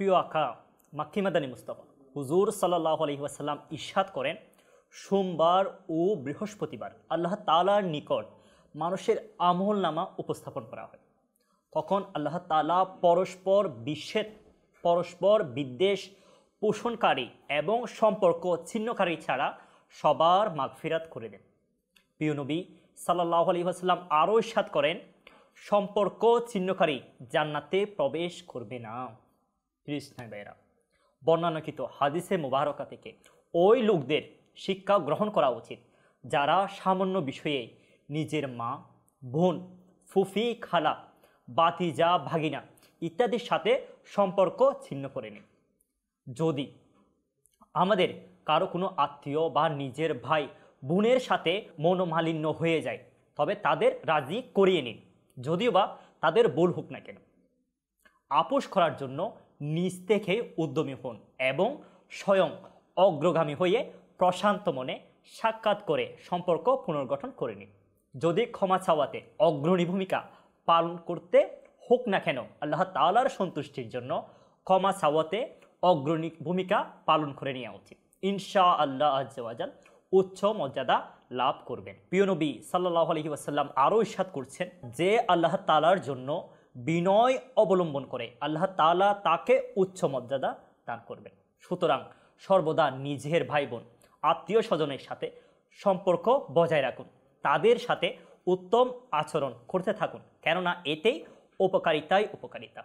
প্রিয় আখা মাক্কিমাদানি মুস্তফা হুজুর সাল্লাহ আলহিহাসাল্লাম ইশাদ করেন সোমবার ও বৃহস্পতিবার আল্লাহ তালার নিকট মানুষের আমল নামা উপস্থাপন করা হয় তখন আল্লাহ তালা পরস্পর বিশ্বের পরস্পর বিদ্বেষ পোষণকারী এবং সম্পর্ক ছিন্নকারী ছাড়া সবার মাগফিরাত করে দেন প্রিয় নবী সাল্লাহ আলহিহাসাল্লাম আরও ইস্বাদ করেন সম্পর্ক ছিন্নকারী জান্নাতে প্রবেশ করবে না খ্রিস্টান ভাইরা বর্ণনাকৃত হাদিসে মোবারকা থেকে ওই লোকদের শিক্ষা গ্রহণ করা উচিত যারা সামান্য বিষয়ে নিজের মা বোন ফুফি খালা বাতিজা ভাগিনা ইত্যাদির সাথে সম্পর্ক ছিন্ন করে করেনি যদি আমাদের কারো কোনো আত্মীয় বা নিজের ভাই বোনের সাথে মনোমালিন্য হয়ে যায় তবে তাদের রাজি করিয়ে নিন যদিও বা তাদের বল হোক না কেন আপোষ করার জন্য নিজ থেকে উদ্যমী হন এবং স্বয়ং অগ্রগামী হয়ে প্রশান্ত মনে সাক্ষাৎ করে সম্পর্ক পুনর্গঠন করে নিন যদি ক্ষমা চাওয়াতে অগ্রণী ভূমিকা পালন করতে হোক না কেন আল্লাহ তালার সন্তুষ্টির জন্য ক্ষমা চাওয়াতে অগ্রণী ভূমিকা পালন করে নেওয়া উচিত ইনশা আল্লাহ আজাল উচ্চ মর্যাদা লাভ করবেন প্রিয়নবী সাল্লাহ আলহি আসাল্লাম আরও ইস্বাদ করছেন যে আল্লাহ তালার জন্য বিনয় অবলম্বন করে আল্লাহ তালা তাকে উচ্চ মর্যাদা দান করবেন সুতরাং সর্বদা নিজের ভাই বোন আত্মীয় স্বজনের সাথে সম্পর্ক বজায় রাখুন তাদের সাথে উত্তম আচরণ করতে থাকুন কেননা এতেই উপকারিতাই উপকারিতা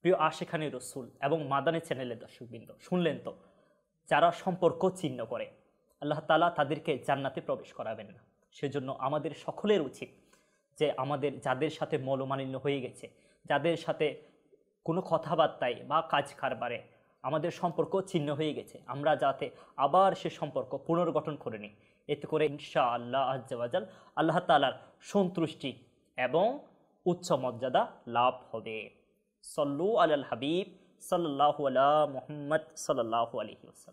প্রিয় আশেখানি রসুল এবং মাদানী চ্যানেলের দর্শকবৃন্দ শুনলেন তো যারা সম্পর্ক চিহ্ন করে আল্লাহ তালা তাদেরকে জান্নাতে প্রবেশ করাবেন না সেজন্য আমাদের সকলের উচিত যে আমাদের যাদের সাথে মলমালিন্য হয়ে গেছে যাদের সাথে কোনো কথাবার্তায় বা কাজ কারবারে আমাদের সম্পর্ক ছিন্ন হয়ে গেছে আমরা যাতে আবার সে সম্পর্ক পুনর্গঠন করে নিই এতে করে ইনশা আল্লাহ আজাল আল্লাহ তালার সন্তুষ্টি এবং উচ্চ মর্যাদা লাভ হবে সল্লু আল হাবিব সাল্লাহ আলা মোহাম্মদ সাল্লাহ আলহিউসাল